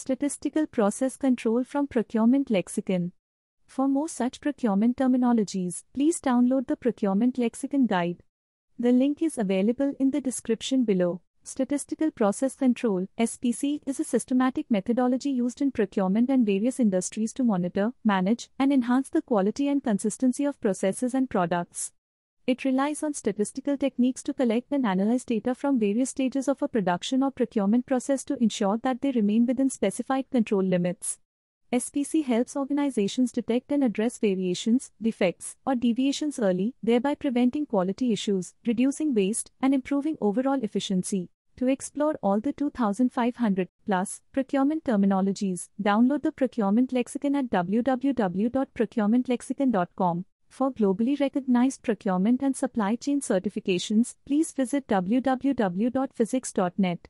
Statistical Process Control from Procurement Lexicon. For more such procurement terminologies, please download the Procurement Lexicon Guide. The link is available in the description below. Statistical Process Control SPC is a systematic methodology used in procurement and various industries to monitor, manage, and enhance the quality and consistency of processes and products. It relies on statistical techniques to collect and analyze data from various stages of a production or procurement process to ensure that they remain within specified control limits. SPC helps organizations detect and address variations, defects, or deviations early, thereby preventing quality issues, reducing waste, and improving overall efficiency. To explore all the 2,500 plus procurement terminologies, download the procurement lexicon at www.procurementlexicon.com. For globally recognized procurement and supply chain certifications, please visit www.physics.net.